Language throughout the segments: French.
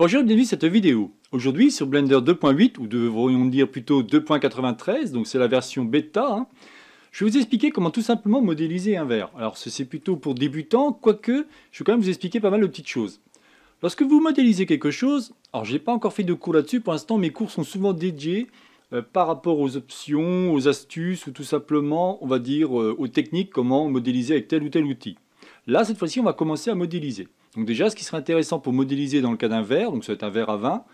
Bonjour, et bienvenue à cette vidéo. Aujourd'hui sur Blender 2.8, ou devrions dire plutôt 2.93, donc c'est la version bêta, hein, je vais vous expliquer comment tout simplement modéliser un verre. Alors c'est plutôt pour débutants, quoique je vais quand même vous expliquer pas mal de petites choses. Lorsque vous modélisez quelque chose, alors j'ai pas encore fait de cours là-dessus, pour l'instant mes cours sont souvent dédiés euh, par rapport aux options, aux astuces, ou tout simplement, on va dire, euh, aux techniques, comment modéliser avec tel ou tel outil. Là, cette fois-ci, on va commencer à modéliser. Donc déjà, ce qui serait intéressant pour modéliser dans le cas d'un verre, donc ça va être un verre à vin,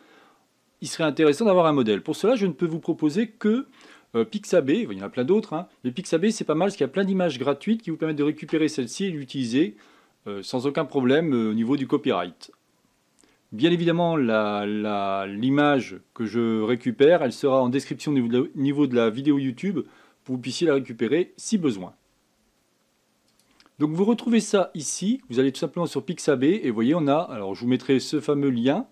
il serait intéressant d'avoir un modèle. Pour cela, je ne peux vous proposer que euh, Pixabay, il y en a plein d'autres, hein, mais Pixabay c'est pas mal parce qu'il y a plein d'images gratuites qui vous permettent de récupérer celle-ci et l'utiliser euh, sans aucun problème euh, au niveau du copyright. Bien évidemment, l'image que je récupère, elle sera en description au niveau de la vidéo YouTube pour que vous puissiez la récupérer si besoin. Donc vous retrouvez ça ici, vous allez tout simplement sur Pixabay et vous voyez on a, alors je vous mettrai ce fameux lien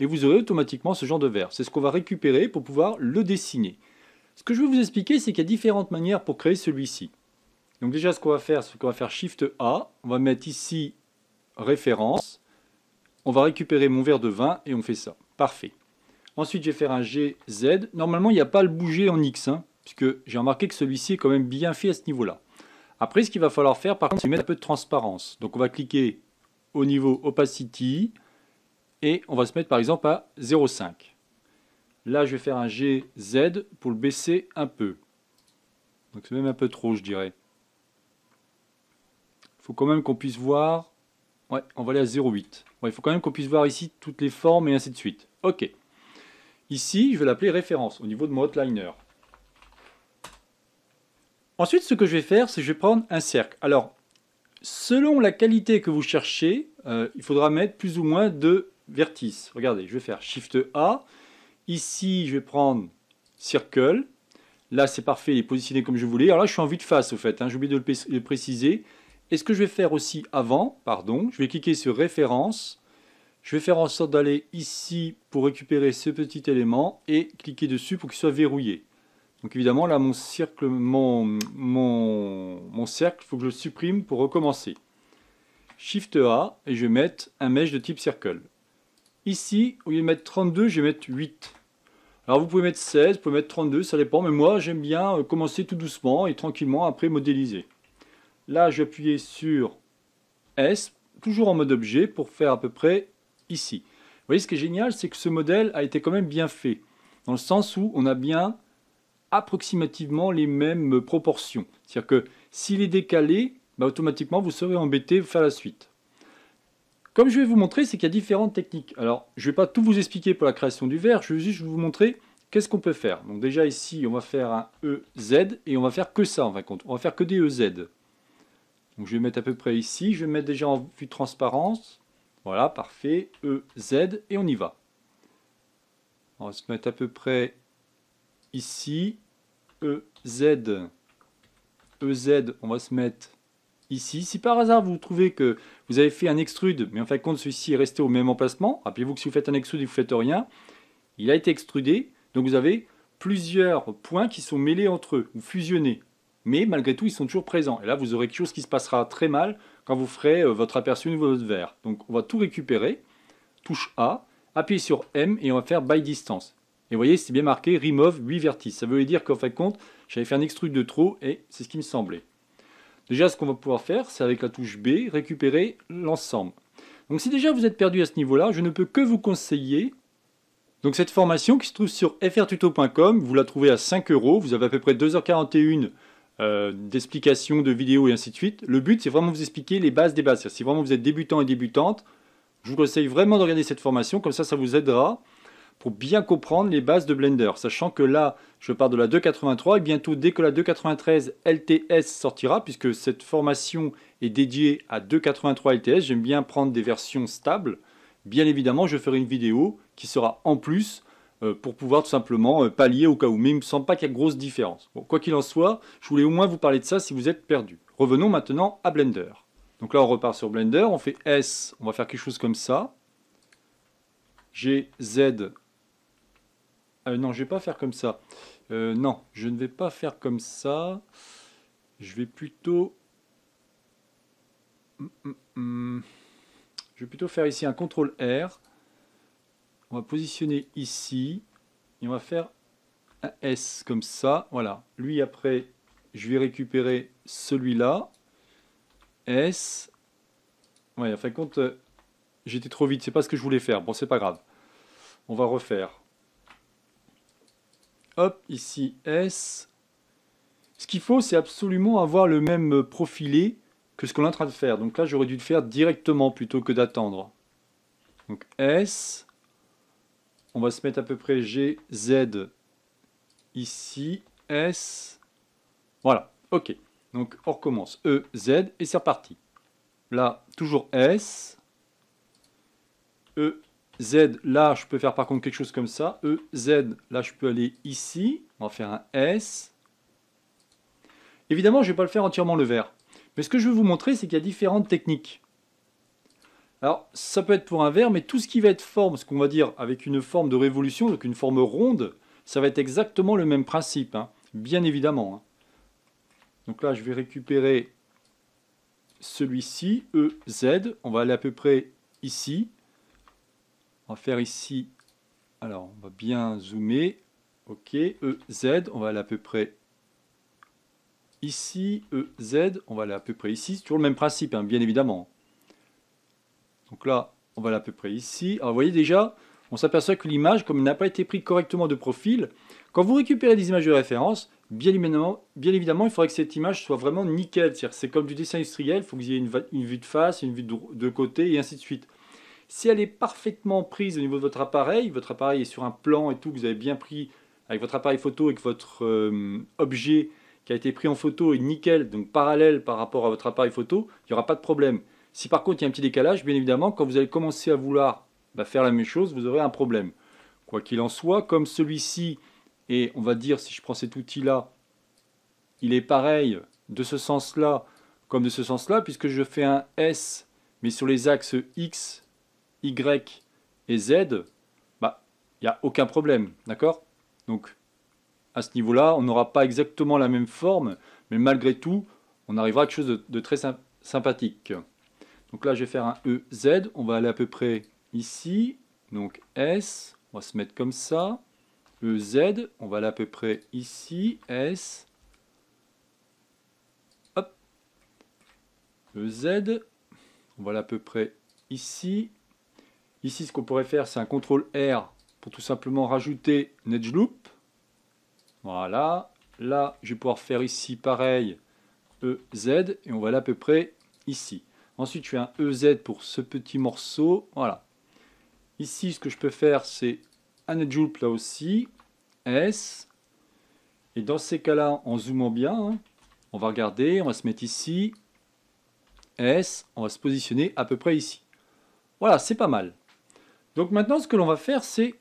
et vous aurez automatiquement ce genre de verre. C'est ce qu'on va récupérer pour pouvoir le dessiner. Ce que je vais vous expliquer c'est qu'il y a différentes manières pour créer celui-ci. Donc déjà ce qu'on va faire, c'est qu'on va faire Shift A, on va mettre ici référence, on va récupérer mon verre de vin et on fait ça. Parfait. Ensuite je vais faire un GZ, normalement il n'y a pas le bouger en X, hein, puisque j'ai remarqué que celui-ci est quand même bien fait à ce niveau-là. Après, ce qu'il va falloir faire, par contre, c'est mettre un peu de transparence. Donc, on va cliquer au niveau Opacity et on va se mettre par exemple à 0,5. Là, je vais faire un GZ pour le baisser un peu. Donc, c'est même un peu trop, je dirais. Il faut quand même qu'on puisse voir. Ouais, on va aller à 0,8. il faut quand même qu'on puisse voir ici toutes les formes et ainsi de suite. OK. Ici, je vais l'appeler référence au niveau de mon hotliner. Ensuite, ce que je vais faire, c'est que je vais prendre un cercle. Alors, selon la qualité que vous cherchez, euh, il faudra mettre plus ou moins de vertices. Regardez, je vais faire Shift A. Ici, je vais prendre Circle. Là, c'est parfait, il est positionné comme je voulais. Alors là, je suis en vue de face, au fait. Hein, J'ai oublié de le préciser. Et ce que je vais faire aussi avant, pardon, je vais cliquer sur Référence. Je vais faire en sorte d'aller ici pour récupérer ce petit élément et cliquer dessus pour qu'il soit verrouillé. Donc évidemment, là, mon cercle, mon, cercle, il faut que je le supprime pour recommencer. Shift A, et je vais mettre un mesh de type circle. Ici, au lieu de mettre 32, je vais mettre 8. Alors vous pouvez mettre 16, vous pouvez mettre 32, ça dépend, mais moi j'aime bien euh, commencer tout doucement et tranquillement après modéliser. Là, je vais appuyer sur S, toujours en mode objet, pour faire à peu près ici. Vous voyez, ce qui est génial, c'est que ce modèle a été quand même bien fait, dans le sens où on a bien approximativement les mêmes proportions. C'est-à-dire que s'il est décalé, bah, automatiquement vous serez embêté faire la suite. Comme je vais vous montrer, c'est qu'il y a différentes techniques. Alors, je ne vais pas tout vous expliquer pour la création du verre, je vais juste vous montrer qu'est-ce qu'on peut faire. Donc déjà ici, on va faire un EZ et on va faire que ça en fin de compte. On va faire que des EZ. Donc je vais mettre à peu près ici, je vais mettre déjà en vue de transparence. Voilà, parfait, EZ et on y va. On va se mettre à peu près ici, EZ. EZ, on va se mettre ici. Si par hasard vous trouvez que vous avez fait un extrude, mais en fait, de compte celui-ci est resté au même emplacement, rappelez-vous que si vous faites un extrude et vous faites rien, il a été extrudé, donc vous avez plusieurs points qui sont mêlés entre eux, ou fusionnés. Mais malgré tout, ils sont toujours présents. Et là, vous aurez quelque chose qui se passera très mal quand vous ferez euh, votre aperçu de votre verre. Donc on va tout récupérer, touche A, appuyez sur M et on va faire by distance. Et vous voyez, c'est bien marqué remove 8 vertices. Ça veut dire qu'en fin de compte, j'avais fait un extrude de trop et c'est ce qui me semblait. Déjà, ce qu'on va pouvoir faire, c'est avec la touche B, récupérer l'ensemble. Donc si déjà vous êtes perdu à ce niveau-là, je ne peux que vous conseiller donc cette formation qui se trouve sur frtuto.com, vous la trouvez à 5 euros, vous avez à peu près 2h41 euh, d'explications, de vidéos et ainsi de suite. Le but, c'est vraiment vous expliquer les bases des bases. Si vraiment vous êtes débutant et débutante, je vous conseille vraiment de regarder cette formation, comme ça, ça vous aidera pour bien comprendre les bases de Blender, sachant que là, je pars de la 2.83 et bientôt, dès que la 2.93 LTS sortira, puisque cette formation est dédiée à 2.83 LTS, j'aime bien prendre des versions stables. Bien évidemment, je ferai une vidéo qui sera en plus euh, pour pouvoir tout simplement euh, pallier au cas où. Mais il ne me semble pas qu'il y a grosse différence. Bon, quoi qu'il en soit, je voulais au moins vous parler de ça si vous êtes perdu. Revenons maintenant à Blender. Donc là, on repart sur Blender, on fait S, on va faire quelque chose comme ça. G, Z, euh, non, je vais pas faire comme ça. Euh, non, je ne vais pas faire comme ça. Je vais plutôt... Hum, hum, hum. Je vais plutôt faire ici un CTRL R. On va positionner ici. Et on va faire un S comme ça. Voilà. Lui, après, je vais récupérer celui-là. S. Oui, en fin de compte, euh, j'étais trop vite. C'est pas ce que je voulais faire. Bon, c'est pas grave. On va refaire. Hop, ici S. Ce qu'il faut, c'est absolument avoir le même profilé que ce qu'on est en train de faire. Donc là, j'aurais dû le faire directement plutôt que d'attendre. Donc S. On va se mettre à peu près G, Z ici. S. Voilà, OK. Donc on recommence. E, Z et c'est reparti. Là, toujours S. E, Z, là, je peux faire par contre quelque chose comme ça. E, Z, là, je peux aller ici. On va faire un S. Évidemment, je ne vais pas le faire entièrement le vert. Mais ce que je veux vous montrer, c'est qu'il y a différentes techniques. Alors, ça peut être pour un vert, mais tout ce qui va être forme, ce qu'on va dire avec une forme de révolution, donc une forme ronde, ça va être exactement le même principe, hein. bien évidemment. Hein. Donc là, je vais récupérer celui-ci, E, Z. on va aller à peu près ici, on va faire ici, alors on va bien zoomer, ok, EZ, on va aller à peu près ici, EZ, on va aller à peu près ici, c'est toujours le même principe, hein, bien évidemment. Donc là, on va aller à peu près ici. Alors vous voyez déjà, on s'aperçoit que l'image, comme elle n'a pas été prise correctement de profil, quand vous récupérez des images de référence, bien évidemment, bien évidemment il faudrait que cette image soit vraiment nickel. C'est comme du dessin industriel, il faut que vous ayez une, vue de face, une vue de côté, et ainsi de suite. Si elle est parfaitement prise au niveau de votre appareil, votre appareil est sur un plan et tout, que vous avez bien pris avec votre appareil photo et que votre euh, objet qui a été pris en photo est nickel, donc parallèle par rapport à votre appareil photo, il n'y aura pas de problème. Si par contre il y a un petit décalage, bien évidemment, quand vous allez commencer à vouloir bah, faire la même chose, vous aurez un problème. Quoi qu'il en soit, comme celui-ci, et on va dire si je prends cet outil-là, il est pareil de ce sens-là comme de ce sens-là, puisque je fais un S, mais sur les axes X y et Z, il bah, y n'y a aucun problème, d'accord Donc, à ce niveau-là, on n'aura pas exactement la même forme, mais malgré tout, on arrivera à quelque chose de, très sympathique. Donc là, je vais faire un EZ, on va aller à peu près ici, donc S, on va se mettre comme ça, EZ, on va aller à peu près ici, S, hop, EZ, on va aller à peu près ici, Ici, ce qu'on pourrait faire, c'est un contrôle R pour tout simplement rajouter une loop. Voilà. Là, je vais pouvoir faire ici pareil, EZ, et on va aller à peu près ici. Ensuite, je fais un EZ pour ce petit morceau. Voilà. Ici, ce que je peux faire, c'est un edge loop là aussi, S. Et dans ces cas-là, en zoomant bien, hein, on va regarder, on va se mettre ici, S, on va se positionner à peu près ici. Voilà, c'est pas mal. Donc maintenant, ce que l'on va faire, c'est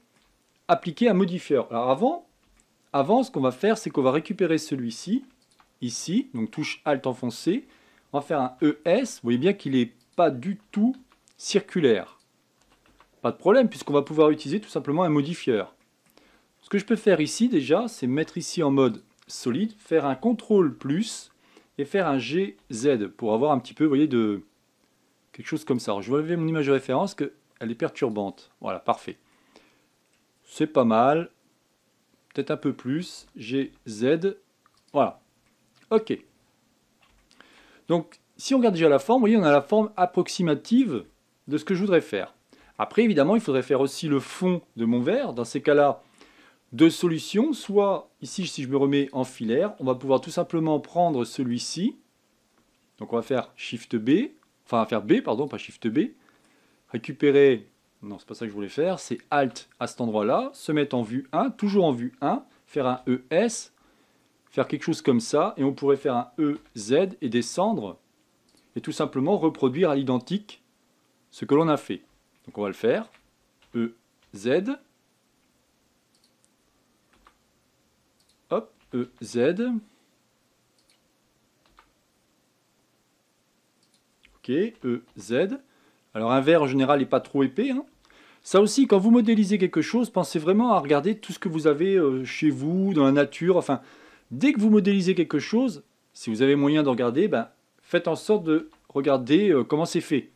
appliquer un modifieur. Alors avant, avant ce qu'on va faire, c'est qu'on va récupérer celui-ci, ici, donc touche Alt enfoncé. On va faire un ES, vous voyez bien qu'il n'est pas du tout circulaire. Pas de problème, puisqu'on va pouvoir utiliser tout simplement un modifieur. Ce que je peux faire ici déjà, c'est mettre ici en mode solide, faire un CTRL plus et faire un GZ pour avoir un petit peu, vous voyez, de quelque chose comme ça. Alors, je vais enlever mon image de référence que elle est perturbante. Voilà, parfait. C'est pas mal. Peut-être un peu plus. J'ai Z. Voilà. OK. Donc, si on regarde déjà la forme, vous voyez, on a la forme approximative de ce que je voudrais faire. Après, évidemment, il faudrait faire aussi le fond de mon verre. Dans ces cas-là, deux solutions. Soit, ici, si je me remets en filaire, on va pouvoir tout simplement prendre celui-ci. Donc, on va faire Shift B. Enfin, on va faire B, pardon, pas Shift B récupérer, non c'est pas ça que je voulais faire, c'est Alt à cet endroit-là, se mettre en vue 1, toujours en vue 1, faire un ES, faire quelque chose comme ça, et on pourrait faire un EZ et descendre, et tout simplement reproduire à l'identique ce que l'on a fait. Donc on va le faire, EZ, hop, EZ, ok, EZ, alors un verre en général n'est pas trop épais. Hein. Ça aussi, quand vous modélisez quelque chose, pensez vraiment à regarder tout ce que vous avez euh, chez vous, dans la nature. Enfin, dès que vous modélisez quelque chose, si vous avez moyen de regarder, ben, faites en sorte de regarder euh, comment c'est fait.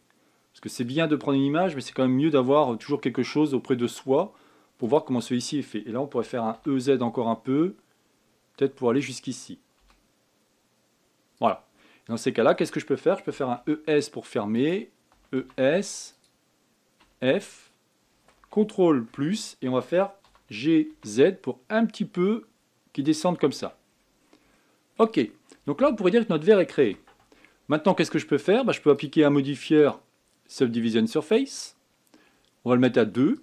Parce que c'est bien de prendre une image, mais c'est quand même mieux d'avoir euh, toujours quelque chose auprès de soi pour voir comment celui-ci est fait. Et là, on pourrait faire un EZ encore un peu, peut-être pour aller jusqu'ici. Voilà. Dans ces cas-là, qu'est-ce que je peux faire Je peux faire un ES pour fermer, ES, F, CTRL+, plus, et on va faire G, Z pour un petit peu qui descendent comme ça. Ok, donc là on pourrait dire que notre verre est créé. Maintenant qu'est-ce que je peux faire bah, Je peux appliquer un modifieur subdivision surface, on va le mettre à 2,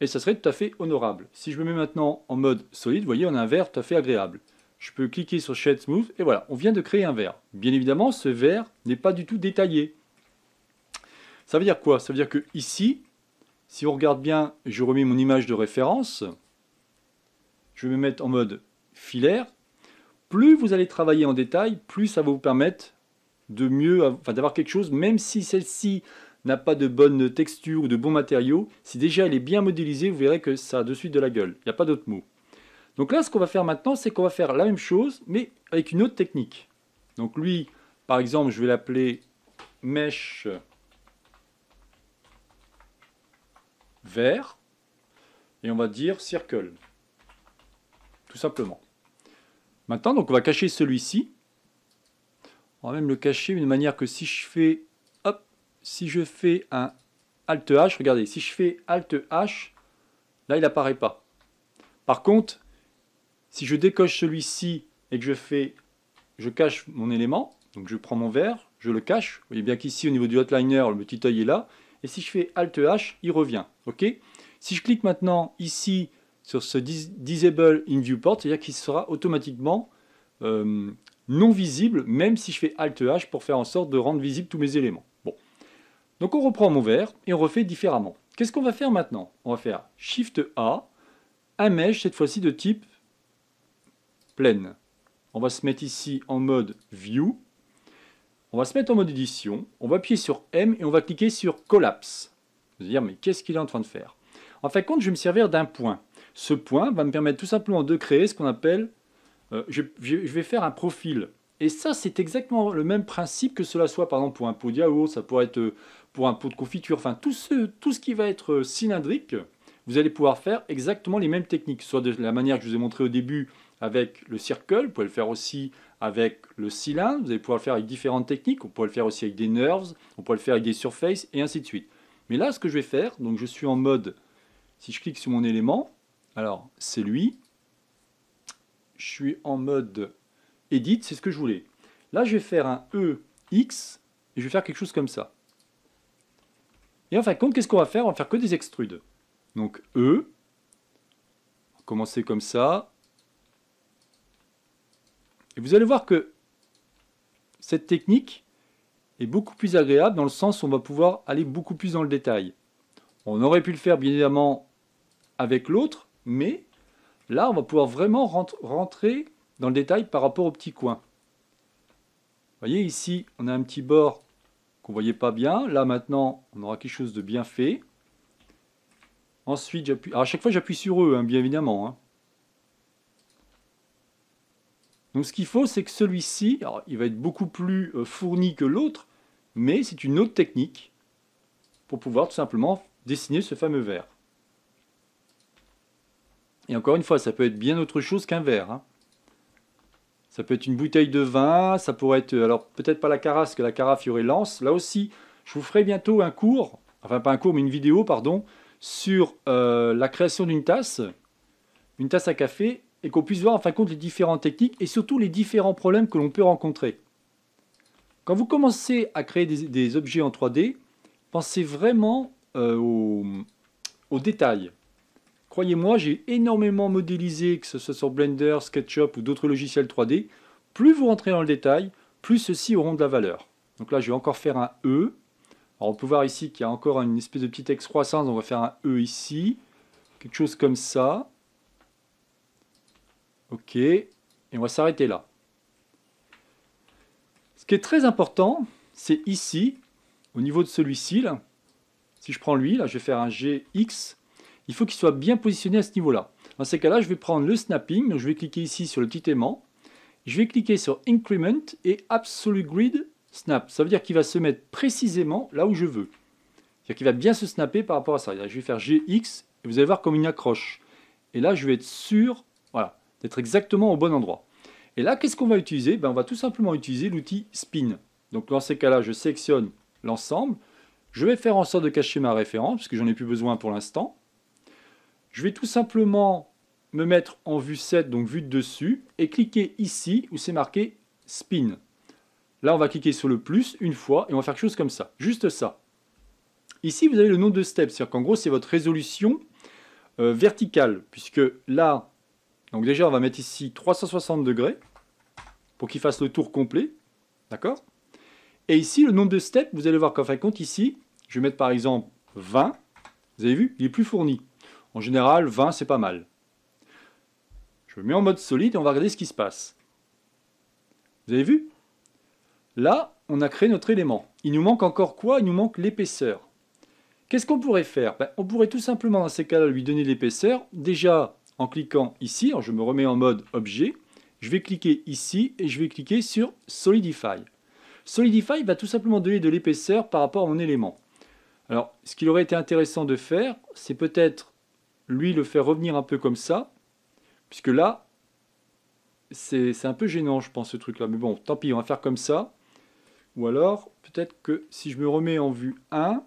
et ça serait tout à fait honorable. Si je me mets maintenant en mode solide, vous voyez on a un verre tout à fait agréable. Je peux cliquer sur Shade Smooth, et voilà, on vient de créer un verre. Bien évidemment, ce verre n'est pas du tout détaillé. Ça veut dire quoi Ça veut dire que ici, si on regarde bien, je remets mon image de référence, je vais me mettre en mode filaire. Plus vous allez travailler en détail, plus ça va vous permettre de mieux, d'avoir quelque chose, même si celle-ci n'a pas de bonne texture ou de bons matériaux, si déjà elle est bien modélisée, vous verrez que ça a de suite de la gueule. Il n'y a pas d'autre mot. Donc là, ce qu'on va faire maintenant, c'est qu'on va faire la même chose, mais avec une autre technique. Donc lui, par exemple, je vais l'appeler mesh vert, et on va dire circle, tout simplement. Maintenant, donc on va cacher celui-ci. On va même le cacher d'une manière que si je fais, hop, si je fais un Alt H, regardez, si je fais Alt H, là il n'apparaît pas. Par contre, si je décoche celui-ci et que je fais, je cache mon élément, donc je prends mon vert, je le cache. Vous voyez bien qu'ici au niveau du hotliner, le petit œil est là. Et si je fais Alt e H, il revient. OK Si je clique maintenant ici sur ce Disable in Viewport, c'est-à-dire qu'il sera automatiquement euh, non visible, même si je fais Alt e H pour faire en sorte de rendre visible tous mes éléments. Bon. Donc on reprend mon verre et on refait différemment. Qu'est-ce qu'on va faire maintenant On va faire Shift A, un mesh cette fois-ci de type pleine. On va se mettre ici en mode View, on va se mettre en mode édition, on va appuyer sur M et on va cliquer sur Collapse. Vous allez dire, mais qu'est-ce qu'il est en train de faire En fin de compte, je vais me servir d'un point. Ce point va me permettre tout simplement de créer ce qu'on appelle... Euh, je, vais faire un profil. Et ça, c'est exactement le même principe que cela soit, par exemple, pour un pot de yaourt, ça pourrait être euh, pour un pot de confiture, enfin, tout ce, tout ce qui va être euh, cylindrique, vous allez pouvoir faire exactement les mêmes techniques, soit de la manière que je vous ai montré au début avec le circle, vous pouvez le faire aussi avec le cylindre, vous allez pouvoir le faire avec différentes techniques, on pourrait le faire aussi avec des nerves, on peut le faire avec des surfaces, et ainsi de suite. Mais là, ce que je vais faire, donc je suis en mode, si je clique sur mon élément, alors c'est lui, je suis en mode Edit, c'est ce que je voulais. Là, je vais faire un EX, et je vais faire quelque chose comme ça. Et en fin de compte, qu'est-ce qu'on va faire On va faire que des extrudes. Donc E, commencer comme ça, et vous allez voir que cette technique est beaucoup plus agréable dans le sens où on va pouvoir aller beaucoup plus dans le détail. On aurait pu le faire bien évidemment avec l'autre, mais là on va pouvoir vraiment rentrer dans le détail par rapport au petit coin. Vous voyez ici, on a un petit bord qu'on ne voyait pas bien. Là maintenant, on aura quelque chose de bien fait. Ensuite, j'appuie. à chaque fois, j'appuie sur eux, hein, bien évidemment. Hein. Donc ce qu'il faut, c'est que celui-ci, il va être beaucoup plus euh, fourni que l'autre, mais c'est une autre technique pour pouvoir tout simplement dessiner ce fameux verre. Et encore une fois, ça peut être bien autre chose qu'un verre. Hein. Ça peut être une bouteille de vin, ça pourrait être, euh, alors peut-être pas la carafe, que la carafe y aurait lance. Là aussi, je vous ferai bientôt un cours, enfin pas un cours, mais une vidéo, pardon, sur euh, la création d'une tasse, une tasse à café et qu'on puisse voir en fin de compte les différentes techniques et surtout les différents problèmes que l'on peut rencontrer. Quand vous commencez à créer des, objets en 3D, pensez vraiment aux euh, au détails. Croyez-moi, j'ai énormément modélisé, que ce soit sur Blender, SketchUp ou d'autres logiciels 3D. Plus vous rentrez dans le détail, plus ceux-ci auront de la valeur. Donc là, je vais encore faire un E. Alors on peut voir ici qu'il y a encore une espèce de petite excroissance, donc on va faire un E ici, quelque chose comme ça. OK, et on va s'arrêter là. Ce qui est très important, c'est ici, au niveau de celui-ci, là, si je prends lui, là, je vais faire un GX, il faut qu'il soit bien positionné à ce niveau-là. Dans ces cas-là, je vais prendre le snapping, je vais cliquer ici sur le petit aimant, je vais cliquer sur Increment et Absolute Grid Snap. Ça veut dire qu'il va se mettre précisément là où je veux. C'est-à-dire qu'il va bien se snapper par rapport à ça. Je vais faire GX, et vous allez voir comme il accroche. Et là, je vais être sûr d'être exactement au bon endroit. Et là, qu'est-ce qu'on va utiliser ben, On va tout simplement utiliser l'outil spin. Donc dans ces cas-là, je sélectionne l'ensemble. Je vais faire en sorte de cacher ma référence, puisque j'en ai plus besoin pour l'instant. Je vais tout simplement me mettre en vue 7, donc vue de dessus, et cliquer ici où c'est marqué spin. Là, on va cliquer sur le plus une fois et on va faire quelque chose comme ça, juste ça. Ici, vous avez le nombre de steps, c'est-à-dire qu'en gros, c'est votre résolution euh, verticale, puisque là, donc déjà, on va mettre ici 360 degrés pour qu'il fasse le tour complet. D'accord Et ici, le nombre de steps, vous allez voir qu'en fin de compte, ici, je vais mettre par exemple 20. Vous avez vu, il est plus fourni. En général, 20, c'est pas mal. Je me mets en mode solide et on va regarder ce qui se passe. Vous avez vu Là, on a créé notre élément. Il nous manque encore quoi Il nous manque l'épaisseur. Qu'est-ce qu'on pourrait faire ben, On pourrait tout simplement, dans ces cas-là, lui donner l'épaisseur. Déjà, en cliquant ici, je me remets en mode objet, je vais cliquer ici et je vais cliquer sur Solidify. Solidify va tout simplement donner de l'épaisseur par rapport à mon élément. Alors, ce qu'il aurait été intéressant de faire, c'est peut-être lui le faire revenir un peu comme ça, puisque là, c'est un peu gênant, je pense, ce truc-là. Mais bon, tant pis, on va faire comme ça. Ou alors, peut-être que si je me remets en vue 1,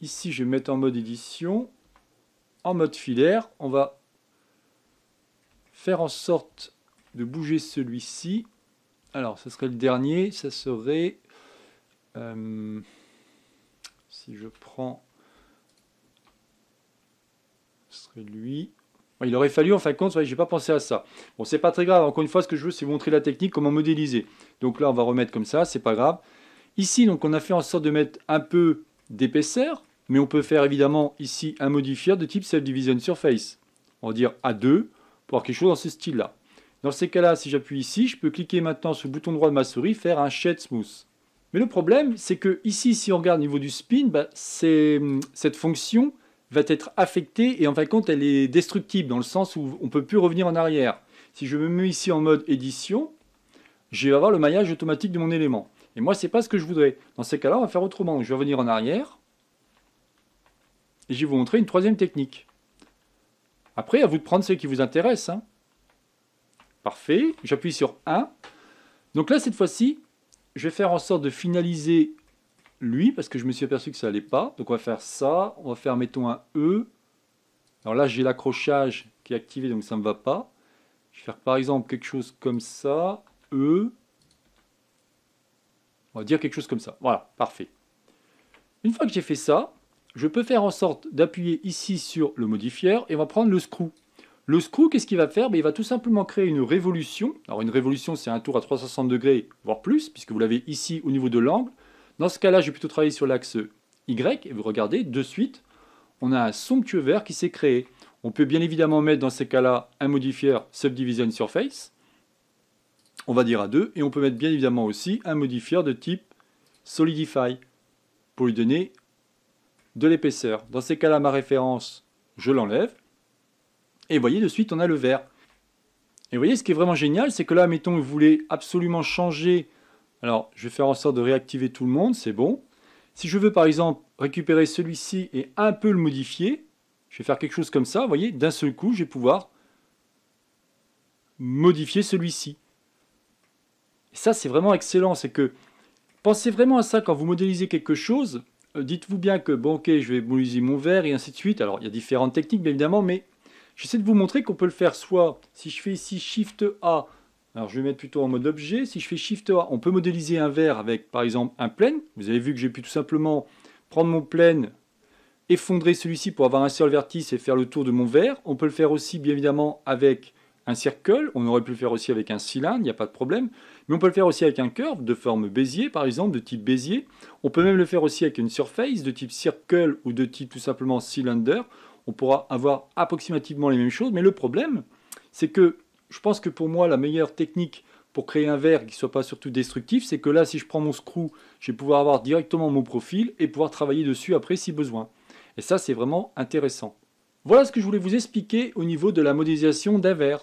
ici, je vais mettre en mode édition, en mode filaire, on va faire en sorte de bouger celui-ci. Alors, ce serait le dernier, ça serait... Euh, si je prends... Ce serait lui. Il aurait fallu, en fin de compte, je j'ai pas pensé à ça. Bon, c'est pas très grave. Encore une fois, ce que je veux, c'est vous montrer la technique, comment modéliser. Donc là, on va remettre comme ça, c'est pas grave. Ici, donc, on a fait en sorte de mettre un peu d'épaisseur, mais on peut faire évidemment ici un modifier de type Self Division Surface. On va dire A2 pour avoir quelque chose dans ce style-là. Dans ces cas-là, si j'appuie ici, je peux cliquer maintenant sur le bouton droit de ma souris, faire un Shade Smooth. Mais le problème, c'est que ici, si on regarde au niveau du spin, bah, hum, cette fonction va être affectée et en fin de compte, elle est destructible dans le sens où on ne peut plus revenir en arrière. Si je me mets ici en mode édition, je vais avoir le maillage automatique de mon élément. Et moi, ce n'est pas ce que je voudrais. Dans ces cas-là, on va faire autrement. Je vais revenir en arrière et je vais vous montrer une troisième technique. Après, à vous de prendre ceux qui vous intéressent. Hein. Parfait, j'appuie sur 1. Donc là, cette fois-ci, je vais faire en sorte de finaliser lui, parce que je me suis aperçu que ça n'allait pas. Donc on va faire ça, on va faire, mettons, un E. Alors là, j'ai l'accrochage qui est activé, donc ça ne me va pas. Je vais faire, par exemple, quelque chose comme ça, E. On va dire quelque chose comme ça. Voilà, parfait. Une fois que j'ai fait ça, je peux faire en sorte d'appuyer ici sur le modifieur et on va prendre le screw. Le screw, qu'est-ce qu'il va faire ben, Il va tout simplement créer une révolution. Alors une révolution, c'est un tour à 360 degrés, voire plus, puisque vous l'avez ici au niveau de l'angle. Dans ce cas-là, j'ai plutôt travailler sur l'axe Y, et vous regardez, de suite, on a un somptueux vert qui s'est créé. On peut bien évidemment mettre dans ces cas-là un modifieur Subdivision Surface, on va dire à 2, et on peut mettre bien évidemment aussi un modifieur de type Solidify, pour lui donner de l'épaisseur. Dans ces cas-là, ma référence, je l'enlève. Et vous voyez, de suite, on a le vert. Et vous voyez, ce qui est vraiment génial, c'est que là, mettons, vous voulez absolument changer. Alors, je vais faire en sorte de réactiver tout le monde, c'est bon. Si je veux, par exemple, récupérer celui-ci et un peu le modifier, je vais faire quelque chose comme ça, vous voyez, d'un seul coup, je vais pouvoir modifier celui-ci. Et ça, c'est vraiment excellent, c'est que pensez vraiment à ça quand vous modélisez quelque chose, euh, dites-vous bien que, bon, ok, je vais modéliser mon verre et ainsi de suite. Alors, il y a différentes techniques, bien évidemment, mais j'essaie de vous montrer qu'on peut le faire soit si je fais ici Shift A, alors je vais mettre plutôt en mode objet. Si je fais Shift A, on peut modéliser un verre avec, par exemple, un plane. Vous avez vu que j'ai pu tout simplement prendre mon plane, effondrer celui-ci pour avoir un seul vertice et faire le tour de mon verre. On peut le faire aussi, bien évidemment, avec un circle. On aurait pu le faire aussi avec un cylindre, il n'y a pas de problème. Mais on peut le faire aussi avec un curve de forme bézier, par exemple, de type bézier. On peut même le faire aussi avec une surface de type circle ou de type tout simplement cylinder. On pourra avoir approximativement les mêmes choses, mais le problème, c'est que je pense que pour moi, la meilleure technique pour créer un verre qui ne soit pas surtout destructif, c'est que là, si je prends mon screw, je vais pouvoir avoir directement mon profil et pouvoir travailler dessus après si besoin. Et ça, c'est vraiment intéressant. Voilà ce que je voulais vous expliquer au niveau de la modélisation d'un verre.